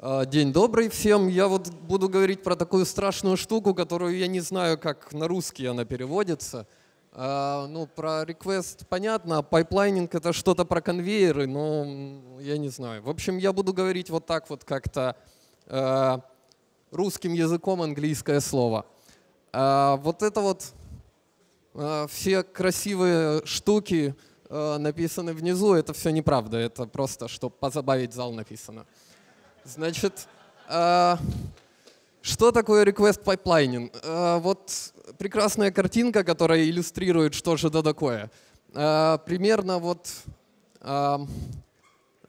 «А, день добрый всем. Я вот буду говорить про такую страшную штуку, которую я не знаю, как на русский она переводится. А, ну, про request понятно, а пайплайнинг это что-то про конвейеры, но я не знаю. В общем, я буду говорить вот так вот как-то русским языком английское слово. Вот это вот все красивые штуки написаны внизу, это все неправда, это просто, чтобы позабавить зал написано. Значит, э, что такое request pipelining? Э, вот прекрасная картинка, которая иллюстрирует, что же это такое. Э, примерно вот, э,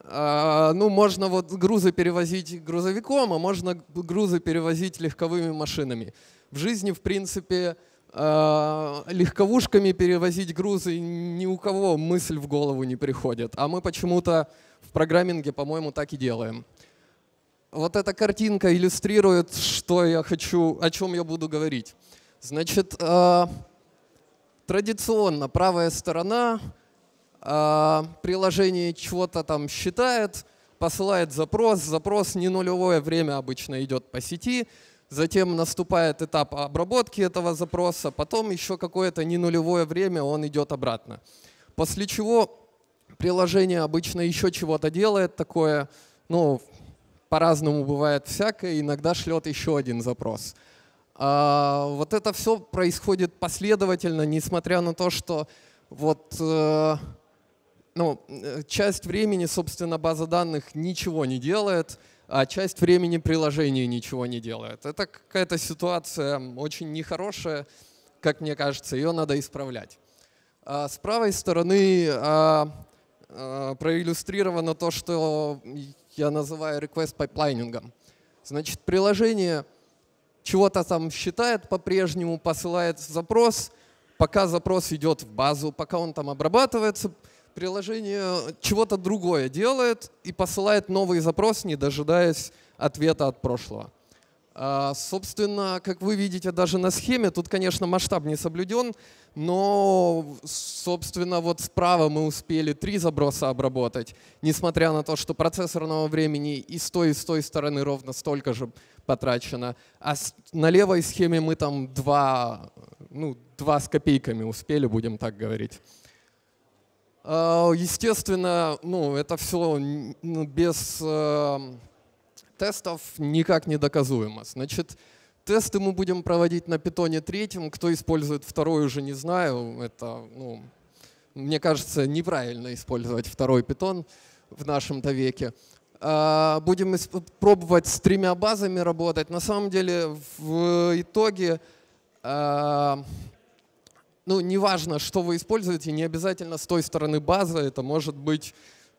э, ну, можно вот грузы перевозить грузовиком, а можно грузы перевозить легковыми машинами. В жизни, в принципе, легковушками перевозить грузы ни у кого мысль в голову не приходит. А мы почему-то в программинге, по-моему, так и делаем. Вот эта картинка иллюстрирует, что я хочу, о чем я буду говорить. Значит, э, традиционно правая сторона э, приложение чего-то там считает, посылает запрос, запрос не нулевое время обычно идет по сети, затем наступает этап обработки этого запроса, потом еще какое-то не нулевое время он идет обратно. После чего приложение обычно еще чего-то делает такое, ну, по-разному бывает всякое, иногда шлет еще один запрос. А, вот это все происходит последовательно, несмотря на то, что вот, э, ну, э, часть времени, собственно, база данных ничего не делает, а часть времени приложение ничего не делает. Это какая-то ситуация очень нехорошая, как мне кажется, ее надо исправлять. А с правой стороны а, а, проиллюстрировано то, что я называю request пайплайнингом. Значит, приложение чего-то там считает по-прежнему, посылает запрос, пока запрос идет в базу, пока он там обрабатывается, приложение чего-то другое делает и посылает новый запрос, не дожидаясь ответа от прошлого. А, собственно, как вы видите даже на схеме, тут, конечно, масштаб не соблюден, но, собственно, вот справа мы успели три заброса обработать, несмотря на то, что процессорного времени и с той, и с той стороны ровно столько же потрачено. А на левой схеме мы там два, ну, два с копейками успели, будем так говорить. А, естественно, ну, это все ну, без э, тестов никак не доказуемо. Значит, тесты мы будем проводить на питоне третьем. Кто использует второй, уже не знаю. Это, ну, мне кажется, неправильно использовать второй питон в нашем-то веке. А, будем пробовать с тремя базами работать. На самом деле, в итоге, а, ну, неважно, что вы используете, не обязательно с той стороны базы. Это может быть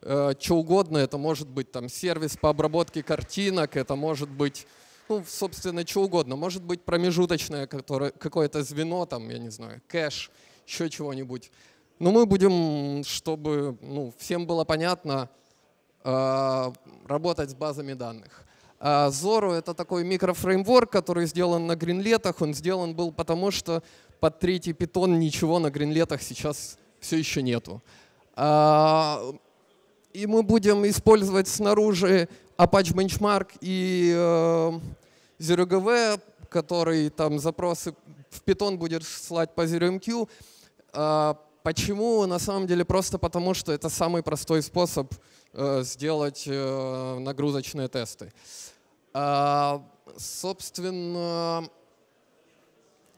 Э, что угодно. Это может быть там сервис по обработке картинок, это может быть, ну, собственно, что угодно. Может быть промежуточное которое какое-то звено, там, я не знаю, кэш, еще чего-нибудь. Но мы будем, чтобы ну, всем было понятно, э, работать с базами данных. А Zorro — это такой микрофреймворк, который сделан на гринлетах. Он сделан был потому, что под третий питон ничего на гринлетах сейчас все еще нету. А, и мы будем использовать снаружи Apache Benchmark и э, ZeroGV, который там запросы в Python будет слать по ZeroMQ. Э, а, почему? На самом деле просто потому, что это самый простой способ э, сделать э, нагрузочные тесты. Э, собственно,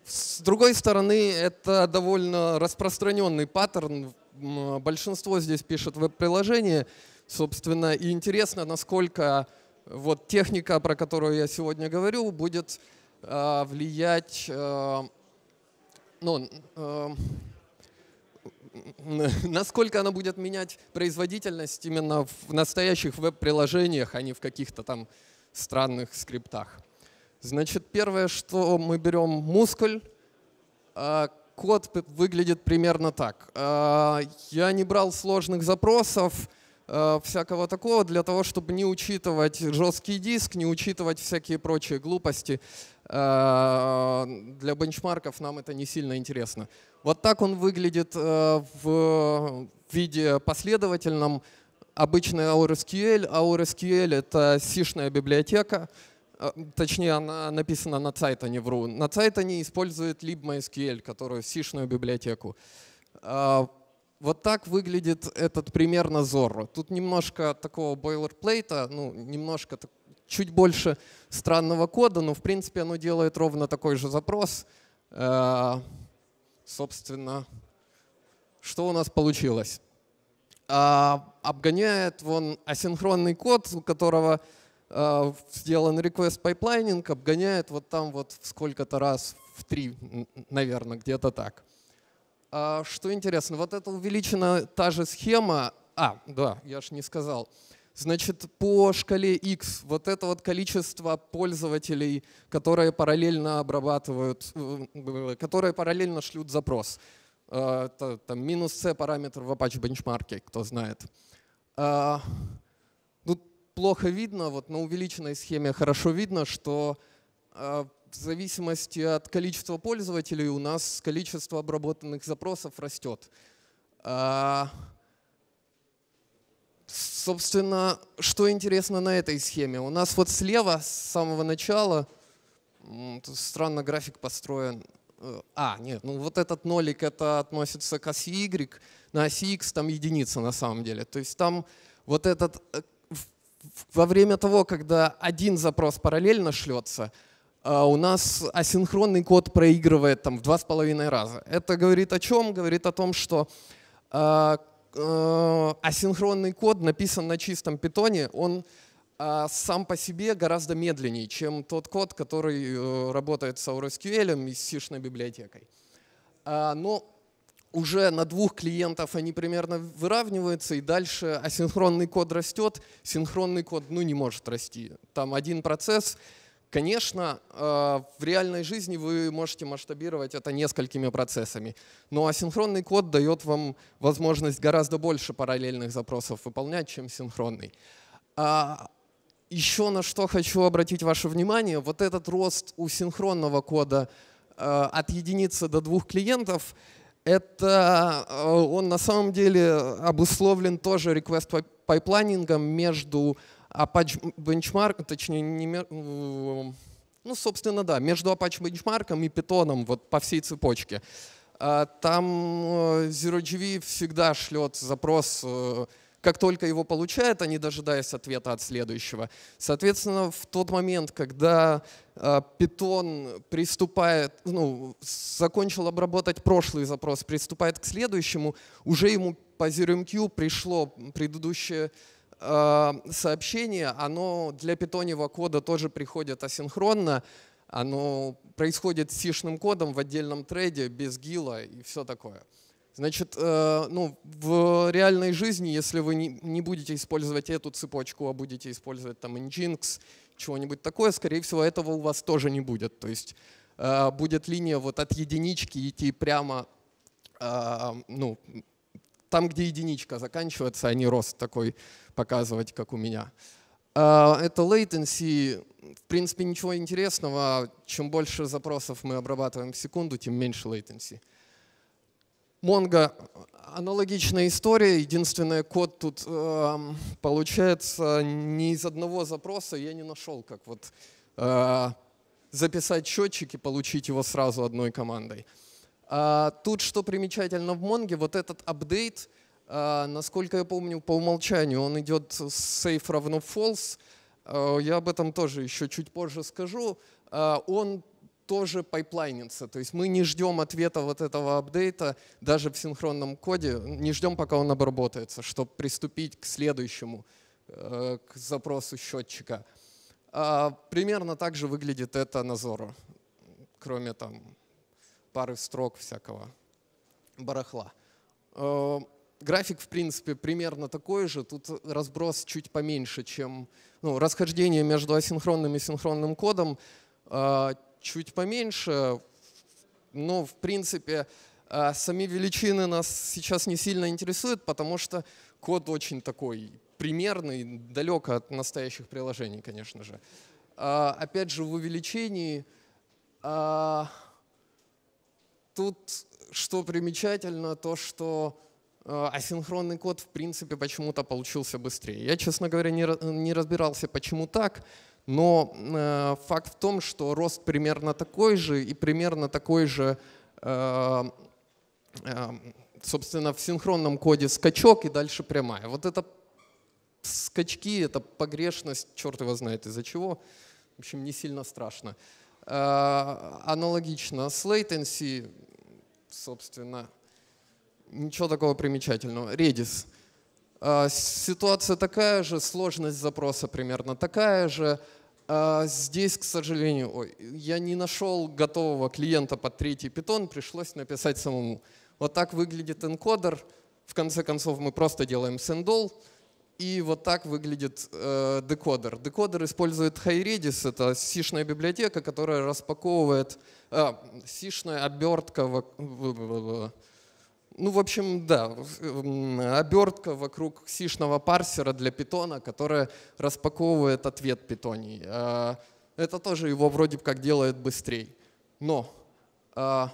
с другой стороны, это довольно распространенный паттерн большинство здесь пишет веб-приложение, собственно, и интересно, насколько вот техника, про которую я сегодня говорю, будет э, влиять, э, ну, э, насколько она будет менять производительность именно в настоящих веб-приложениях, а не в каких-то там странных скриптах. Значит, первое, что мы берем мускуль, а код выглядит примерно так. А, я не брал сложных запросов, а, всякого такого, для того, чтобы не учитывать жесткий диск, не учитывать всякие прочие глупости. А, для бенчмарков нам это не сильно интересно. Вот так он выглядит в виде последовательном. Обычный OurSQL. OurSQL — это сишная библиотека, библиотека а, точнее, она написана на Цайтоне, вру. На Цайтоне использует libMySQL, которую сишную библиотеку. А, вот так выглядит этот пример на Zorro. Тут немножко такого бойлерплейта, ну, немножко чуть больше странного кода, но в принципе оно делает ровно такой же запрос. А, собственно, что у нас получилось? Обгоняет вон асинхронный код, у которого а, сделан request pipelining, обгоняет вот там вот сколько-то раз в три, наверное, где-то так. А, что интересно, вот это увеличена та же схема. А, да, я же не сказал. Значит, по шкале X вот это вот количество пользователей, которые параллельно обрабатывают, э, э, которые параллельно шлют запрос. А, это там, минус C параметр в Apache бенчмарке, кто знает плохо видно, вот на увеличенной схеме хорошо видно, что э, в зависимости от количества пользователей у нас количество обработанных запросов растет. А, собственно, что интересно на этой схеме? У нас вот слева с самого начала, странно график построен, э, а, нет, ну вот этот нолик, это относится к оси Y, на оси X там единица на самом деле. То есть там вот этот э, во время того, когда один запрос параллельно шлется, а у нас асинхронный код проигрывает там в два с половиной раза. Это говорит о чем? Говорит о том, что а, а, асинхронный код написан на чистом питоне, он сам по себе гораздо медленнее, чем тот код, который э, работает с ORSQL и с сишной библиотекой. Но уже на двух клиентов они примерно выравниваются, и дальше асинхронный код растет, синхронный код ну, не может расти. Там один процесс. Конечно, э, в реальной жизни вы можете масштабировать это несколькими процессами, но асинхронный код дает вам возможность гораздо больше параллельных запросов выполнять, чем синхронный. А, еще на что хочу обратить ваше внимание, вот этот рост у синхронного кода э, от единицы до двух клиентов — это э, он на самом деле обусловлен тоже request пайплайнингом между Apache а, Benchmark, точнее, не, э, ну, собственно, да, между Apache Benchmark и Python вот по всей цепочке. А, там э, ZeroGV всегда шлет запрос как только его получают, они дожидаясь ответа от следующего. Соответственно, в тот момент, когда э, питон приступает, ну, закончил обработать прошлый запрос, приступает к следующему, уже ему по ZeroMQ пришло предыдущее а, сообщение, оно для питоневого кода тоже приходит асинхронно, оно происходит с сишным кодом в отдельном трейде, без гила и все такое. Значит, э, ну, в реальной жизни, если вы не, будете использовать эту цепочку, а будете использовать там Nginx, чего-нибудь такое, скорее всего, этого у вас тоже не будет. То есть э, будет линия вот от единички идти прямо, э, ну, там, где единичка заканчивается, а не рост такой показывать, как у меня. это latency, в принципе, ничего интересного. Чем больше запросов мы обрабатываем в секунду, тем меньше latency. Mongo аналогичная история, единственное, код тут э, получается не из одного запроса, я не нашел, как вот э, записать счетчик и получить его сразу одной командой. А тут что примечательно в Монге, вот этот апдейт, э, насколько я помню, по умолчанию он идет с safe равно false, э, я об этом тоже еще чуть позже скажу, э, он тоже пайплайнится. То есть мы не ждем ответа вот этого апдейта даже в синхронном коде, не ждем, пока он обработается, чтобы приступить к следующему, э, к запросу счетчика. А, примерно так же выглядит это на Zoro, кроме там пары строк всякого барахла. Э, график, в принципе, примерно такой же. Тут разброс чуть поменьше, чем ну, расхождение между асинхронным и синхронным кодом а, чуть поменьше, но в принципе а, сами величины нас сейчас не сильно интересуют, потому что код очень такой примерный, далеко от настоящих приложений, конечно же. А, опять же, в увеличении а, тут что примечательно, то что асинхронный код в принципе почему-то получился быстрее. Я, честно говоря, не разбирался, почему так, но э, факт в том, что рост примерно такой же и примерно такой же, э, э, собственно, в синхронном коде скачок и дальше прямая. Вот это скачки, это погрешность, черт его знает из-за чего. В общем, не сильно страшно. Э, аналогично с latency, собственно, ничего такого примечательного. Redis. Э, ситуация такая же, сложность запроса примерно такая же. А, здесь, к сожалению, я не нашел готового клиента под третий питон, пришлось написать самому. Вот так выглядит энкодер. В конце концов, мы просто делаем сендол. И вот так выглядит э, декодер. Декодер использует highredis, это сишная библиотека, которая распаковывает, а, сишная обертка ну, в общем, да, обертка вокруг сишного парсера для питона, которая распаковывает ответ питоний. А, это тоже его вроде как делает быстрее. Но... А,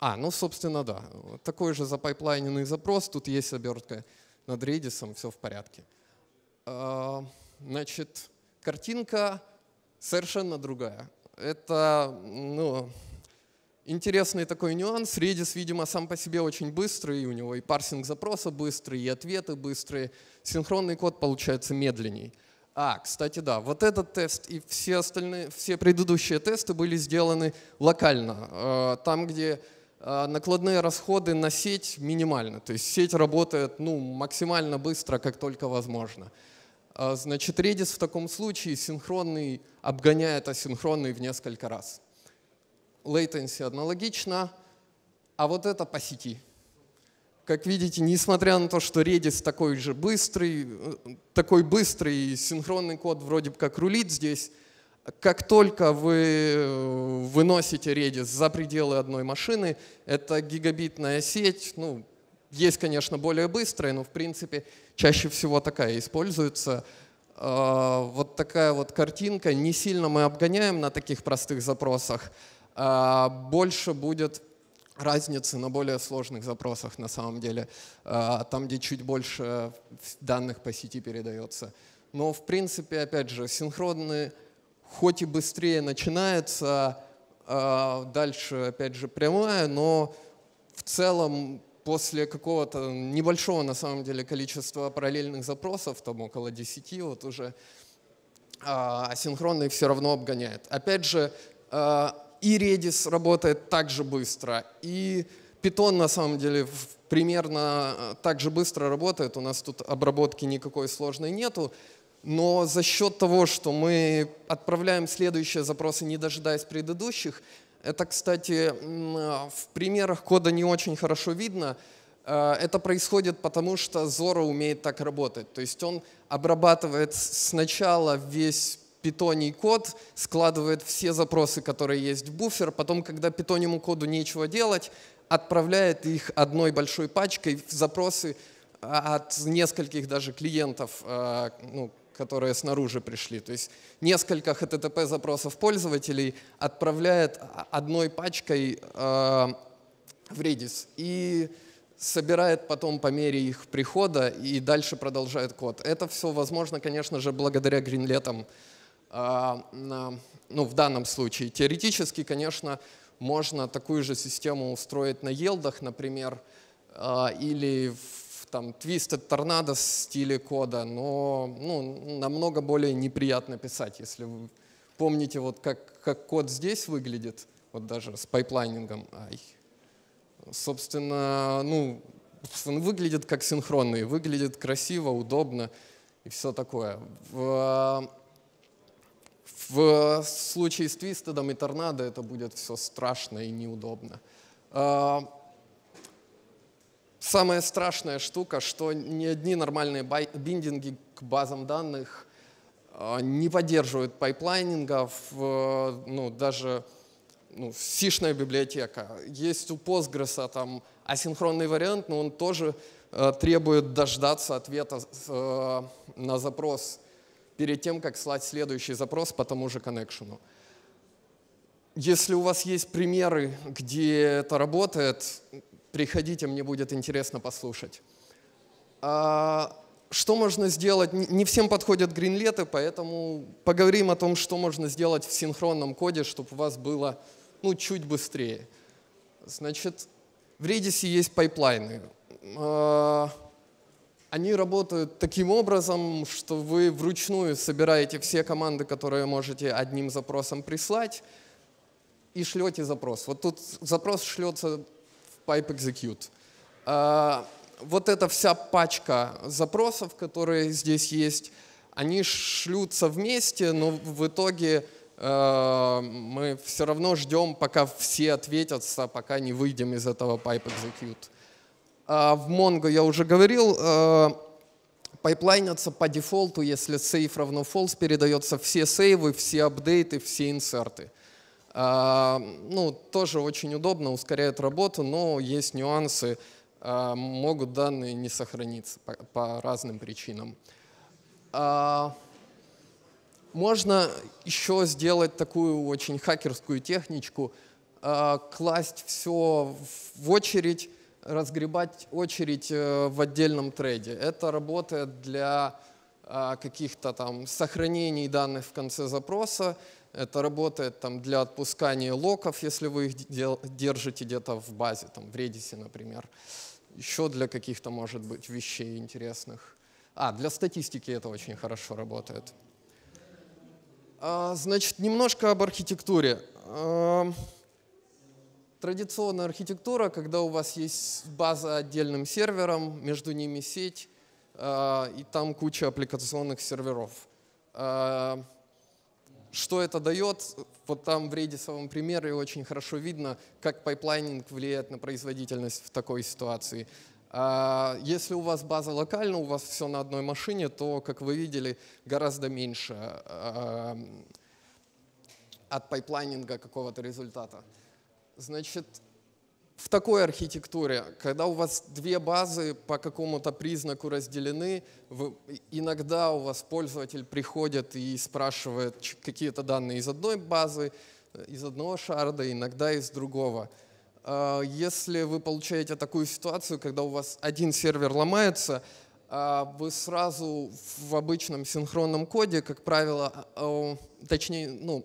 а, ну, собственно, да. Такой же запайплайненный запрос. Тут есть обертка над редисом, все в порядке. А, значит, картинка совершенно другая. Это, ну, интересный такой нюанс. Redis, видимо, сам по себе очень быстрый, у него и парсинг запроса быстрый, и ответы быстрые. Синхронный код получается медленней. А, кстати, да, вот этот тест и все остальные, все предыдущие тесты были сделаны локально, а, там, где а, накладные расходы на сеть минимальны, то есть сеть работает ну, максимально быстро, как только возможно. А, значит, Redis в таком случае синхронный обгоняет асинхронный в несколько раз latency аналогично, а вот это по сети. Как видите, несмотря на то, что Redis такой же быстрый, э, такой быстрый синхронный код вроде бы как рулит здесь, как только вы э, выносите Redis за пределы одной машины, это гигабитная сеть, ну, есть, конечно, более быстрая, но, в принципе, чаще всего такая используется. А, вот такая вот картинка. Не сильно мы обгоняем на таких простых запросах, а, больше будет разницы на более сложных запросах на самом деле, а, там, где чуть больше данных по сети передается. Но, в принципе, опять же, синхронный хоть и быстрее начинается, а, дальше, опять же, прямая, но в целом после какого-то небольшого, на самом деле, количества параллельных запросов, там около 10, вот уже асинхронный все равно обгоняет. Опять же, и Redis работает так же быстро, и Python на самом деле примерно э, так же быстро работает. У нас тут обработки никакой сложной нету. Но за счет того, что мы отправляем следующие запросы, не дожидаясь предыдущих, это, кстати, э, в примерах кода не очень хорошо видно. Э, это происходит потому, что Zora умеет так работать. То есть он обрабатывает сначала весь питоний код, складывает все запросы, которые есть в буфер, потом, когда питонему коду нечего делать, отправляет их одной большой пачкой в запросы а, от нескольких даже клиентов, а, ну, которые снаружи пришли. То есть несколько HTTP запросов пользователей отправляет одной пачкой а, в Redis и собирает потом по мере их прихода и дальше продолжает код. Это все возможно, конечно же, благодаря гринлетам, а, а, ну, в данном случае. Теоретически, конечно, можно такую же систему устроить на елдах, например, а, или в там, Twisted Tornado стиле кода, но ну, намного более неприятно писать. Если вы помните, вот как, как код здесь выглядит, вот даже с пайплайнингом, ай, собственно, ну, он выглядит как синхронный, выглядит красиво, удобно и все такое. В, Э, в случае с твистедом и торнадо это будет все страшно и неудобно. А, самая страшная штука, что ни одни нормальные биндинги к базам данных а, не поддерживают пайплайнинга, в, э, ну, даже ну, сишная библиотека. Есть у Postgres там асинхронный вариант, но он тоже э, требует дождаться ответа на запрос перед тем, как слать следующий запрос по тому же коннекшену. Если у вас есть примеры, где это работает, приходите, мне будет интересно послушать. А что можно сделать? Не всем подходят гринлеты, поэтому поговорим о том, что можно сделать в синхронном коде, чтобы у вас было ну, чуть быстрее. Значит, в Redis есть пайплайны. А, они работают таким образом, что вы вручную собираете все команды, которые можете одним запросом прислать, и шлете запрос. Вот тут запрос шлется в pipe execute. А, вот эта вся пачка запросов, которые здесь есть, они шлются вместе, но в итоге э, мы все равно ждем, пока все ответятся, пока не выйдем из этого pipe execute. А, в Mongo я уже говорил, а, пайплайнятся по дефолту, если save равно false, передается все сейвы, все апдейты, все инсерты. А, ну, тоже очень удобно, ускоряет работу, но есть нюансы, могут данные не сохраниться по разным причинам. Можно еще сделать такую очень хакерскую техничку, класть все в очередь, разгребать очередь э, в отдельном трейде. Это работает для э, каких-то там сохранений данных в конце запроса. Это работает там для отпускания локов, если вы их держите где-то в базе, там в Redis, например. Еще для каких-то, может быть, вещей интересных. А, для статистики это очень хорошо работает. А, значит, немножко об архитектуре. Эм, Традиционная архитектура, когда у вас есть база отдельным сервером, между ними сеть, э, и там куча аппликационных серверов. Э, что это дает? Вот там в редисовом примере очень хорошо видно, как пайплайнинг влияет на производительность в такой ситуации. Э, если у вас база локальна, у вас все на одной машине, то, как вы видели, гораздо меньше от пайплайнинга какого-то результата. Значит, в такой архитектуре, когда у вас две базы по какому-то признаку разделены, вы, иногда у вас пользователь приходит и спрашивает какие-то данные из одной базы, э, из одного шарда, иногда из другого. А, если вы получаете такую ситуацию, когда у вас один сервер ломается, а вы сразу в обычном синхронном коде, как правило, а, точнее, ну,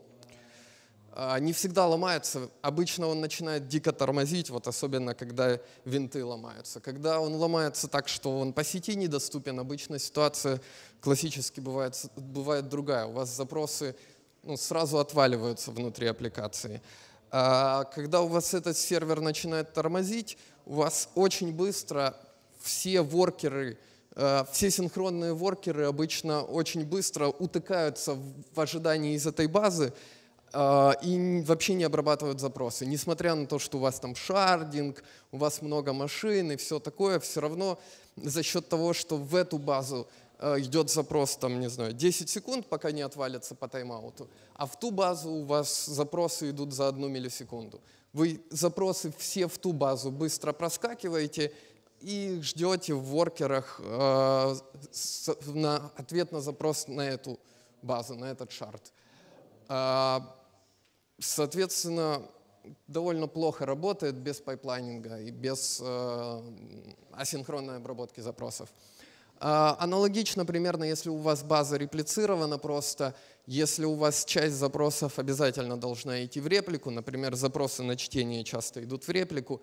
а, не всегда ломается. Обычно он начинает дико тормозить, вот особенно когда винты ломаются. Когда он ломается так, что он по сети недоступен, обычно ситуация классически бывает, бывает другая. У вас запросы ну, сразу отваливаются внутри аппликации. А когда у вас этот сервер начинает тормозить, у вас очень быстро все воркеры, а, все синхронные воркеры обычно очень быстро утыкаются в ожидании из этой базы, а, и вообще не обрабатывают запросы. Несмотря на то, что у вас там шардинг, у вас много машин и все такое, все равно за счет того, что в эту базу а, идет запрос, там, не знаю, 10 секунд, пока не отвалится по тайм-ауту, а в ту базу у вас запросы идут за одну миллисекунду. Вы запросы все в ту базу быстро проскакиваете и ждете в воркерах э, на ответ на запрос на эту базу, на этот шарт. Соответственно, довольно плохо работает без пайплайнинга и без э, асинхронной обработки запросов. Э, аналогично примерно, если у вас база реплицирована просто, если у вас часть запросов обязательно должна идти в реплику, например, запросы на чтение часто идут в реплику,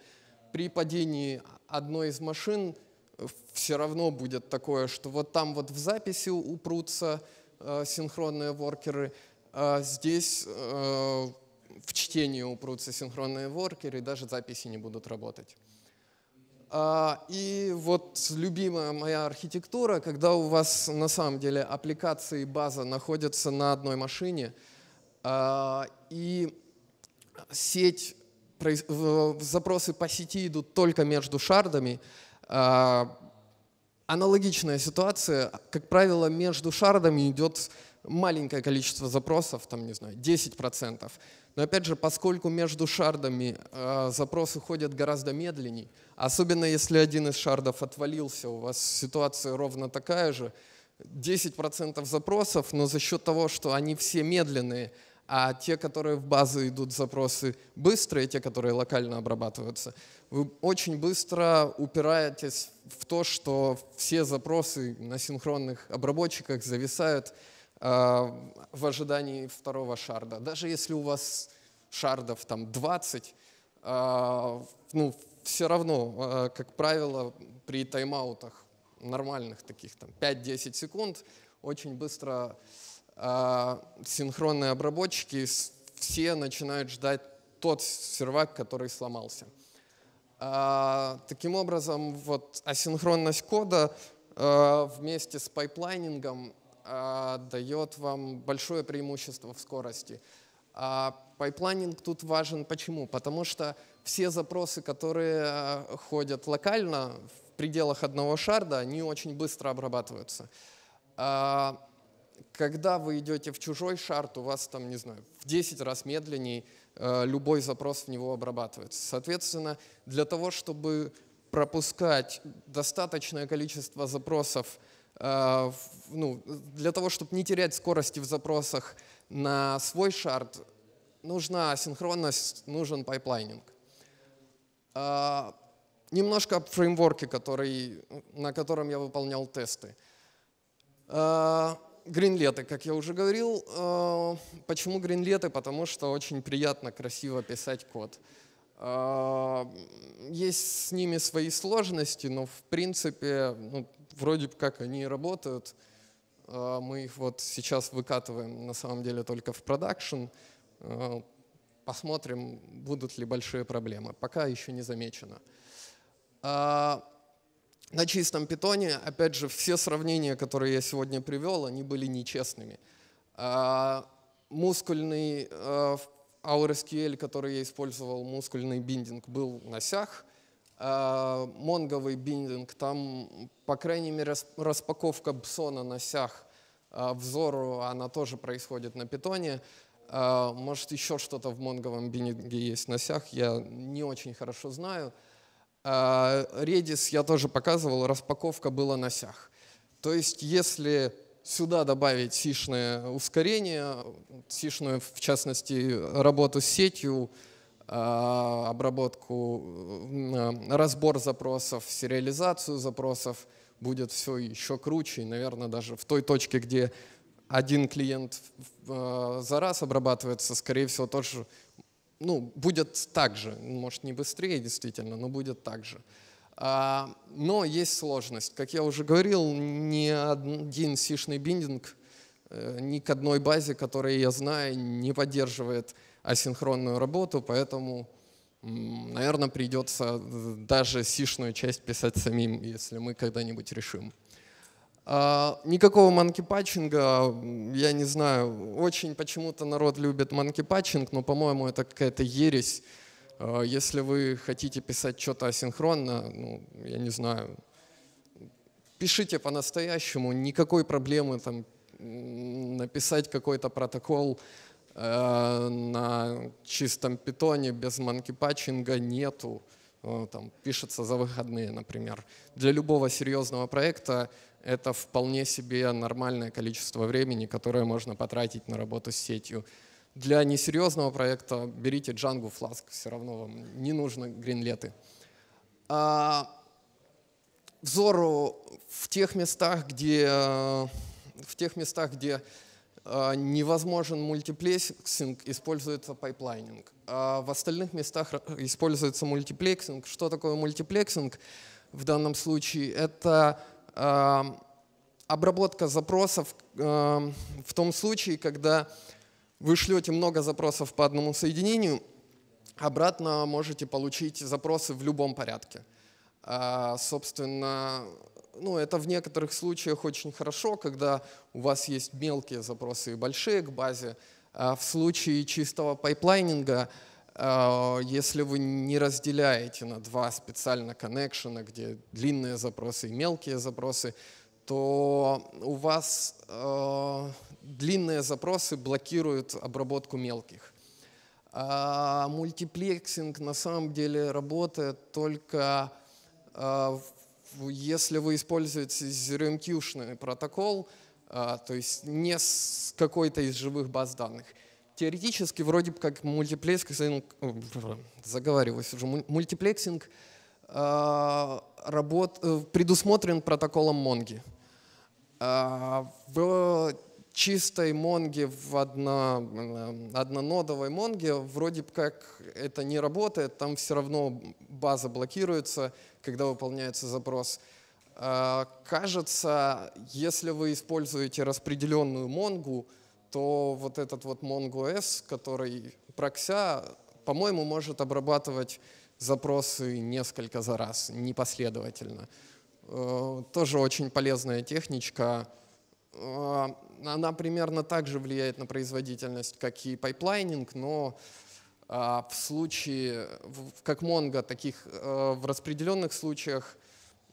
при падении одной из машин э, все равно будет такое, что вот там вот в записи упрутся э, синхронные воркеры, а здесь э, в чтении упрутся синхронные воркеры, и даже записи не будут работать. А, и вот любимая моя архитектура, когда у вас на самом деле аппликации и база находятся на одной машине, а, и сеть, запросы по сети идут только между шардами, а, аналогичная ситуация, как правило, между шардами идет маленькое количество запросов, там, не знаю, 10%. Но опять же, поскольку между шардами э, запросы ходят гораздо медленнее, особенно если один из шардов отвалился, у вас ситуация ровно такая же, 10% запросов, но за счет того, что они все медленные, а те, которые в базы идут запросы быстрые, те, которые локально обрабатываются, вы очень быстро упираетесь в то, что все запросы на синхронных обработчиках зависают, а, в ожидании второго шарда. Даже если у вас шардов там 20, а, ну, все равно, а, как правило, при тайм-аутах нормальных таких там 5-10 секунд очень быстро синхронные обработчики все начинают ждать тот сервак, который сломался. таким образом, вот асинхронность кода вместе с пайплайнингом а, дает вам большое преимущество в скорости. А пайплайнинг тут важен почему? Потому что все запросы, которые а, ходят локально в пределах одного шарда, они очень быстро обрабатываются. А когда вы идете в чужой шард, у вас там, не знаю, в 10 раз медленней а, любой запрос в него обрабатывается. Соответственно, для того, чтобы пропускать достаточное количество запросов а, ну, для того, чтобы не терять скорости в запросах на свой шард, нужна синхронность, нужен пайплайнинг. А, немножко о фреймворке, который, на котором я выполнял тесты. А, гринлеты, как я уже говорил. Почему гринлеты? Потому что очень приятно, красиво писать код. Есть с ними свои сложности, но в принципе ну, вроде бы как они работают, а, мы их вот сейчас выкатываем на самом деле только в продакшн. А, посмотрим, будут ли большие проблемы. Пока еще не замечено. А, на чистом питоне, опять же, все сравнения, которые я сегодня привел, они были нечестными. Мускульный AurSQL, который я использовал, мускульный биндинг, был на сях. Э, монговый биндинг, там, по крайней мере, распаковка псона на сях э, взору, она тоже происходит на питоне. Э, может, еще что-то в монговом биндинге есть на сях, я не очень хорошо знаю. Redis я тоже показывал, распаковка была на сях. То есть, если сюда добавить сишное ускорение, сишную, в частности, работу с сетью, а, обработку, э, разбор запросов, сериализацию запросов, будет все еще круче. И, наверное, даже в той точке, где один клиент э, за раз обрабатывается, скорее всего, тоже ну, будет так же. Может, не быстрее действительно, но будет так же. А, но есть сложность. Как я уже говорил, ни один сишный биндинг э, ни к одной базе, которую я знаю, не поддерживает асинхронную работу, поэтому, наверное, придется э, даже сишную часть писать самим, если мы когда-нибудь решим. А, никакого манкипатчинга, я не знаю, очень почему-то народ любит манкипатчинг, но, по-моему, это какая-то ересь. А, если вы хотите писать что-то асинхронно, ну, я не знаю, пишите по-настоящему, никакой проблемы там написать какой-то протокол, Э, на чистом питоне без манкипатчинга нету. Э, там пишется за выходные, например. Для любого серьезного проекта это вполне себе нормальное количество времени, которое можно потратить на работу с сетью. Для несерьезного проекта берите Django Flask, все равно вам не нужны гринлеты. А, взору в тех местах, где, э, в тех местах, где а, невозможен мультиплексинг, используется пайплайнинг. А в остальных местах используется мультиплексинг. Что такое мультиплексинг в данном случае? Это а, обработка запросов в том случае, когда вы шлете много запросов по одному соединению, обратно можете получить запросы в любом порядке. Собственно, ну, это в некоторых случаях очень хорошо, когда у вас есть мелкие запросы и большие к базе. А в случае чистого пайплайнинга, э, если вы не разделяете на два специально коннекшена, где длинные запросы и мелкие запросы, то у вас э, длинные запросы блокируют обработку мелких. А мультиплексинг на самом деле работает только э, если вы используете zermqшный протокол, а, то есть не с какой-то из живых баз данных, теоретически вроде как мультиплексинг, э, заговариваюсь уже, мультиплексинг а, работ, э, предусмотрен протоколом Монги. А, в чистой монге в одно, э, однонодовой монге вроде как это не работает, там все равно база блокируется, когда выполняется запрос. А, кажется, если вы используете распределенную монгу, то вот этот вот MongoS, который прокся, по-моему, может обрабатывать запросы несколько за раз, непоследовательно. Э, тоже очень полезная техничка. А, она примерно так же влияет на производительность, как и пайплайнинг, но а, в случае, как Mongo, таких э, в распределенных случаях,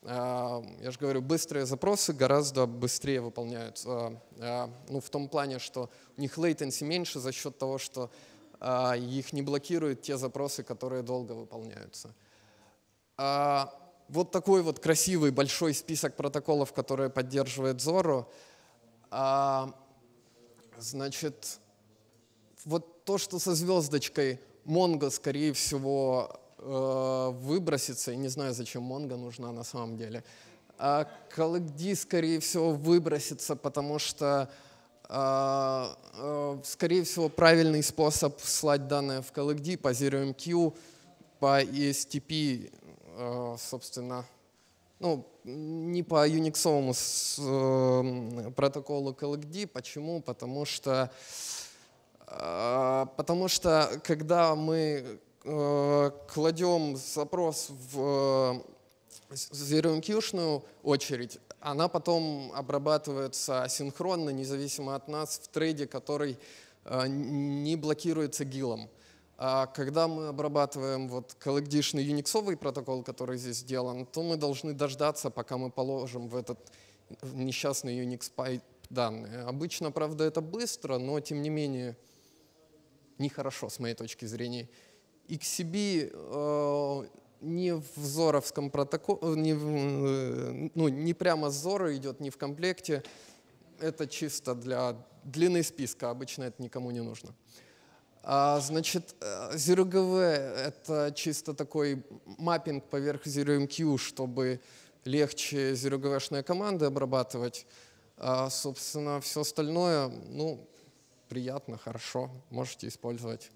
а, я же говорю, быстрые запросы гораздо быстрее выполняются. А, ну, в том плане, что у них latency меньше за счет того, что их не блокируют те запросы, которые долго выполняются. Вот такой вот красивый большой список протоколов, которые поддерживает Zorro. А, значит, вот то, что со звездочкой Монго, скорее всего, э, выбросится. И не знаю, зачем Монго нужна на самом деле. А Калыкди, скорее всего, выбросится, потому что, а, э, скорее всего, правильный способ слать данные в Калыкди по ZeroMQ, по ESTP, э, собственно, ну, не по Unix э, протоколу CollectD. Почему? Потому что, э, потому что когда мы э, кладем запрос в zero очередь, она потом обрабатывается асинхронно, независимо от нас, в трейде, который не блокируется гилом. А когда мы обрабатываем вот коллегдишный юниксовый протокол, который здесь сделан, то мы должны дождаться, пока мы положим в этот несчастный Unix Pipe данные. Обычно, правда, это быстро, но тем не менее нехорошо с моей точки зрения. XCB э, не в зоровском протоколе, э, не, в, э, ну, не прямо с зора идет, не в комплекте. Это чисто для длины списка, обычно это никому не нужно. А, значит, э, ZeroGV — это чисто такой маппинг поверх ZeroMQ, чтобы легче ZeroGV-шные команды обрабатывать. А, собственно, все остальное, ну, приятно, хорошо, можете использовать.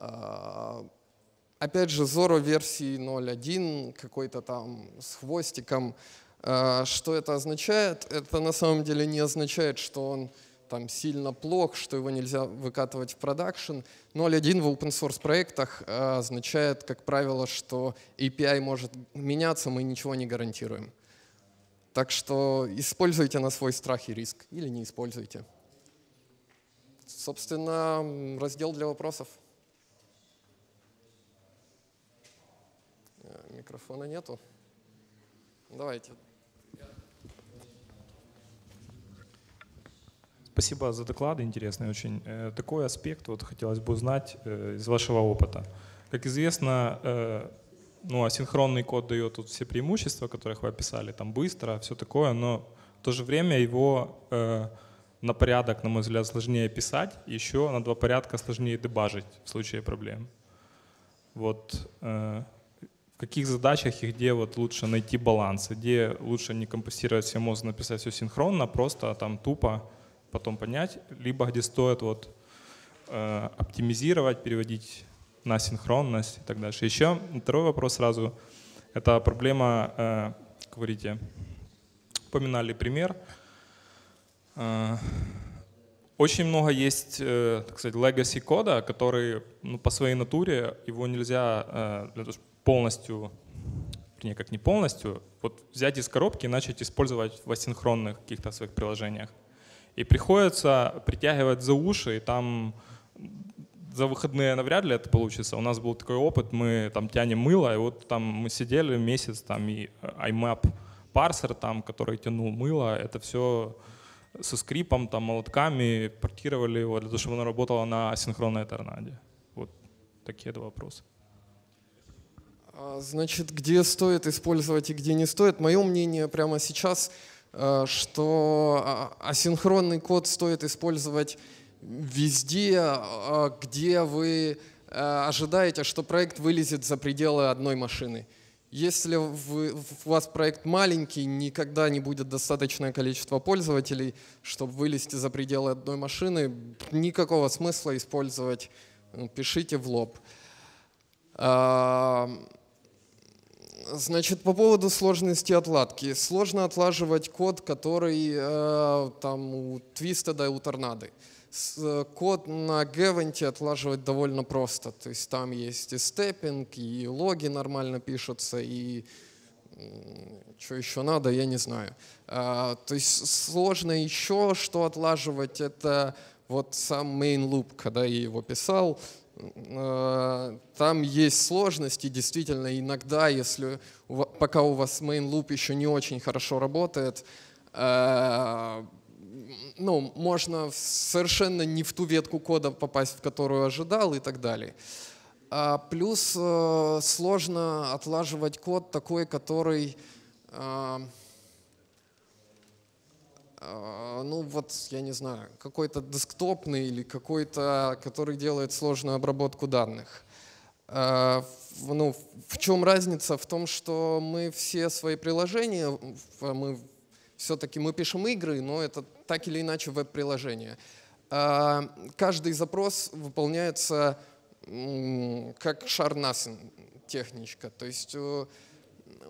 А, опять же, Zoro версии 0.1, какой-то там с хвостиком. А, что это означает? Это на самом деле не означает, что он там сильно плох, что его нельзя выкатывать в продакшн. 0.1 в open source проектах э, означает, как правило, что API может меняться, мы ничего не гарантируем. Так что используйте на свой страх и риск или не используйте. Собственно, раздел для вопросов. Э, микрофона нету. Давайте. Спасибо за доклады, интересные очень. Э, такой аспект вот хотелось бы узнать э, из вашего опыта. Как известно, э, ну, асинхронный код дает тут все преимущества, которых вы описали, там быстро, все такое, но в то же время его на порядок, на мой взгляд, сложнее писать, еще на два порядка сложнее дебажить в случае проблем. Вот в каких задачах и где вот лучше найти баланс, где лучше не компостировать все мозг, написать все синхронно, а просто там тупо потом понять, либо где стоит вот э, оптимизировать, переводить на синхронность и так дальше. Еще второй вопрос сразу. Это проблема, э, как говорите, упоминали пример. Э, очень много есть, э, так сказать, legacy кода, который ну, по своей натуре, его нельзя э, полностью, вернее, как не полностью, вот взять из коробки и начать использовать в асинхронных каких-то своих приложениях. И приходится притягивать за уши, и там за выходные навряд ли это получится. У нас был такой опыт, мы там тянем мыло, и вот там мы сидели месяц, там и IMAP э, парсер, там, который тянул мыло, это все со скрипом, там, молотками портировали его для того, чтобы оно работало на асинхронной торнаде. Вот такие два вопроса. А, значит, где стоит использовать и где не стоит. Мое мнение прямо сейчас — Э, что а, асинхронный код стоит использовать везде, э, где вы э, ожидаете, что проект вылезет за пределы одной машины. Если вы, у вас проект маленький, никогда не будет достаточное количество пользователей, чтобы вылезти за пределы одной машины, никакого смысла использовать ну, «пишите в лоб». Значит, по поводу сложности отладки. Сложно отлаживать код, который э, там у твиста да и у торнады. Э, код на Гевенте отлаживать довольно просто. То есть там есть и степпинг, и логи нормально пишутся, и что еще надо, я не знаю. А, то есть сложно еще что отлаживать, это вот сам main loop, когда я его писал, э, там есть сложности, действительно, иногда, если пока у вас main loop еще не очень хорошо работает, э, ну, можно совершенно не в ту ветку кода попасть, в которую ожидал и так далее. А плюс э, сложно отлаживать код такой, который, э, ну вот, я не знаю, какой-то десктопный или какой-то, который делает сложную обработку данных. А, ну, в чем разница? В том, что мы все свои приложения, а, мы все-таки мы пишем игры, но это так или иначе веб-приложение. А, каждый запрос выполняется как шарнасен техничка. То есть э,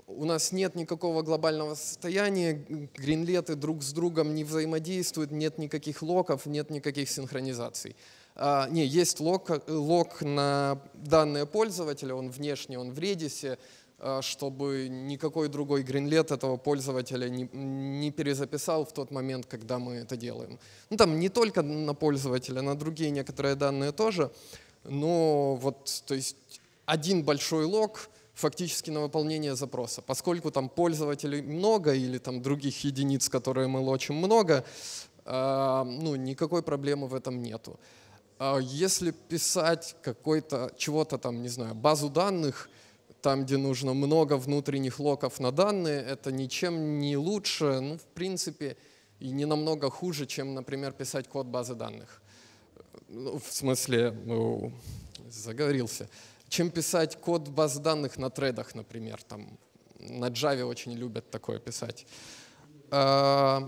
у нас нет никакого глобального состояния, гринлеты друг с другом не взаимодействуют, нет никаких локов, нет никаких синхронизаций. А, не, есть лог, лог на данные пользователя, он внешний, он в редисе, а, чтобы никакой другой гринлет этого пользователя не, не перезаписал в тот момент, когда мы это делаем. Ну, там не только на пользователя, на другие некоторые данные тоже, но вот, то есть один большой лог фактически на выполнение запроса. Поскольку там пользователей много или там других единиц, которые мы лочим, много, э, ну, никакой проблемы в этом нету. А если писать какой-то, чего-то там, не знаю, базу данных, там, где нужно много внутренних локов на данные, это ничем не лучше, ну, в принципе, и не намного хуже, чем, например, писать код базы данных. Ну, в смысле, ну, заговорился. Чем писать код баз данных на тредах, например, там, на Java очень любят такое писать. А,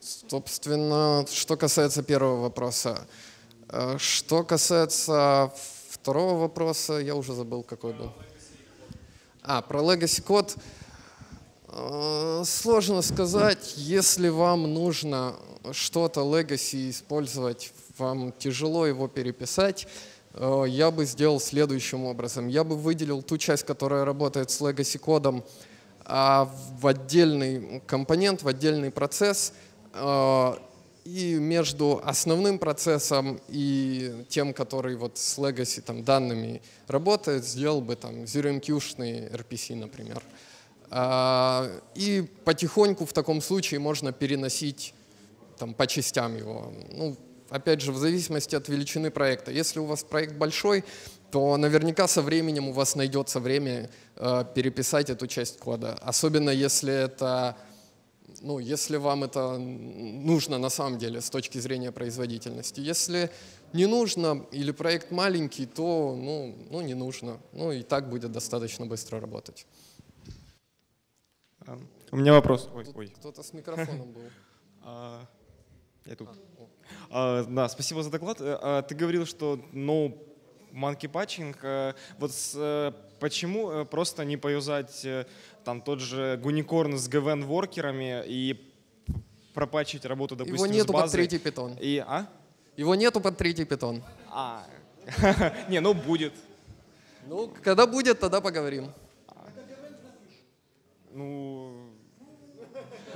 Собственно, что касается первого вопроса. Э, что касается второго вопроса, я уже забыл, какой был. А, про Legacy код. Э, сложно сказать, если вам нужно что-то Legacy использовать, вам тяжело его переписать, э, я бы сделал следующим образом. Я бы выделил ту часть, которая работает с Legacy кодом, а в отдельный компонент, в отдельный процесс – Э, и между основным процессом и тем, который вот с legacy там, данными работает, сделал бы там zero-MQ-шный RPC, например. Э, и потихоньку в таком случае можно переносить там, по частям его. Ну, опять же, в зависимости от величины проекта. Если у вас проект большой, то наверняка со временем у вас найдется время э, переписать эту часть кода. Особенно если это ну, если вам это нужно на самом деле с точки зрения производительности. Если не нужно или проект маленький, то ну, ну, не нужно. Ну и так будет достаточно быстро работать. У меня вопрос. Ой, ой. Кто-то с микрофоном был. А, я тут. А, да, спасибо за доклад. Э, а, ты говорил, что no ну, monkey patching. Э, вот с э, Почему э, просто не поюзать э, там тот же Гуникорн с ГВН-воркерами и пропачить работу, допустим, Его нету с базы. под третий питон. И, а? Его нету под третий питон. А, не, ну будет. Ну, когда будет, тогда поговорим. Ну,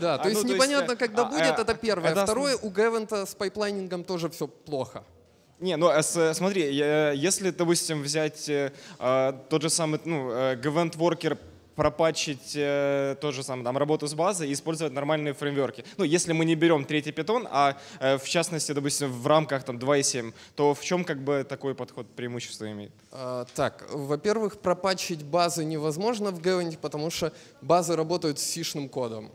да, то а, ну, есть непонятно, э, когда а, будет, это первое. Второе, у Гевента с пайплайнингом тоже все плохо. Не, ну а смотри, если, допустим, взять э, а, тот же самый, ну, Gwent Worker пропачить э, э то же самое, там, работу с базой и использовать нормальные фреймворки. Ну, если мы не берем третий питон, а э, в частности, допустим, в рамках там 2.7, то в чем как бы такой подход преимущество имеет? А, так, во-первых, пропачить базы невозможно в Gavent, потому что базы работают с сишным кодом,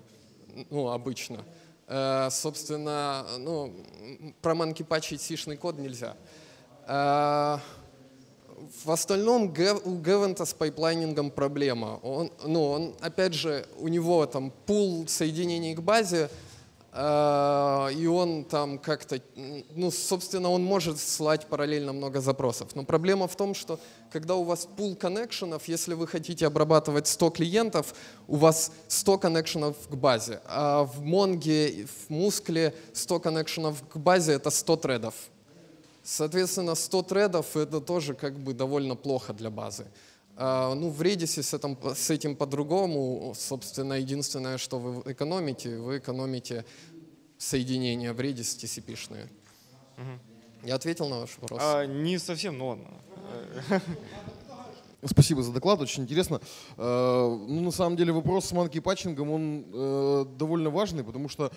ну, обычно. Э, Э, собственно, ну, про манкипачить сишный код нельзя. Э, в остальном у Гевента с пайплайнингом проблема. Он, ну, он, опять же, у него там пул соединений к базе – Э, и он там как-то, ну, собственно, он может слать параллельно много запросов. Но проблема в том, что когда у вас пул коннекшенов, если вы хотите обрабатывать 100 клиентов, у вас 100 коннекшенов к базе. А в Монге, в Мускле 100 коннекшенов к базе — это 100 тредов. Соответственно, 100 тредов — это тоже как бы довольно плохо для базы. А, ну, в Redis с этим, с этим по-другому. Собственно, единственное, что вы экономите, вы экономите соединения в Redis TCP-шные. Угу. Я ответил на ваш вопрос? А, не совсем, но ну ладно. Спасибо за доклад, очень интересно. А, ну, на самом деле вопрос с манки-патчингом, он э, довольно важный, потому что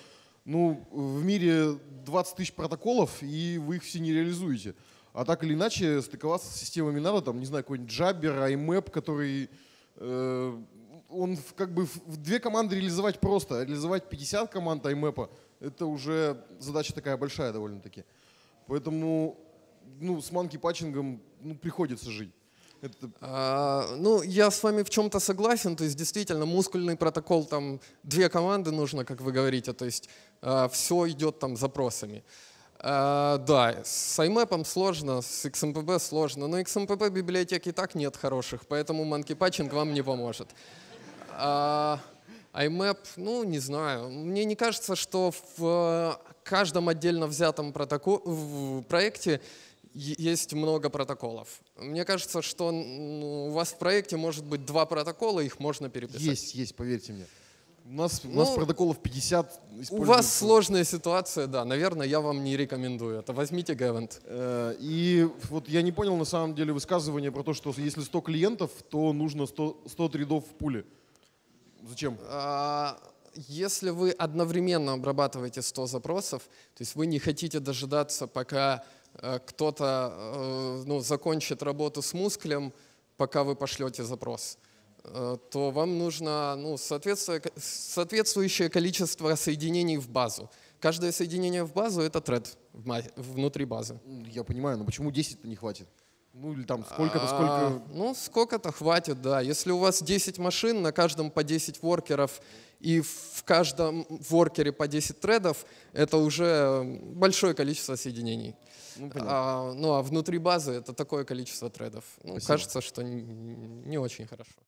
ну, в мире 20 тысяч протоколов, и вы их все не реализуете. А так или иначе, стыковаться с системами надо, там, не знаю, какой-нибудь Jabber, IMAP, который э, он как бы в две команды реализовать просто. А реализовать 50 команд IMAP это уже задача такая большая довольно-таки. Поэтому ну, с манки патчингом ну, приходится жить. Это... А, ну, я с вами в чем-то согласен. То есть, действительно, мускульный протокол, там, две команды нужно, как вы говорите. То есть, а, все идет там запросами. А, да, с IMAP сложно, с XMPP эм сложно, но XMPP эм библиотек и так нет хороших, поэтому monkey patching вам не поможет. А, IMAP, ну, не знаю. Мне не кажется, что в э, каждом отдельно взятом в проекте есть много протоколов. Мне кажется, что ну, у вас в проекте может быть два протокола, их можно переписать. Есть, есть, поверьте мне. У нас, ну, у нас протоколов 50. У вас сложная ситуация, да. Наверное, я вам не рекомендую это. Возьмите Gavent. Э, и вот я не понял на самом деле высказывание про то, что если 100 клиентов, то нужно 100, 100 тридов в пуле. Зачем? А, если вы одновременно обрабатываете 100 запросов, то есть вы не хотите дожидаться, пока э, кто-то э, ну, закончит работу с мускулем, пока вы пошлете запрос. Э, то вам нужно ну, соответствующее количество соединений в базу. Каждое соединение в базу — это тред внутри базы. Я понимаю, но почему 10-то не хватит? Ну или там сколько-то, а, сколько... ну, сколько-то хватит, да. Если у вас 10 машин, на каждом по 10 воркеров, и в каждом воркере по 10 тредов, это уже большое количество соединений. Ну, а, ну а внутри базы это такое количество тредов. Ну, кажется, что не, не очень хорошо.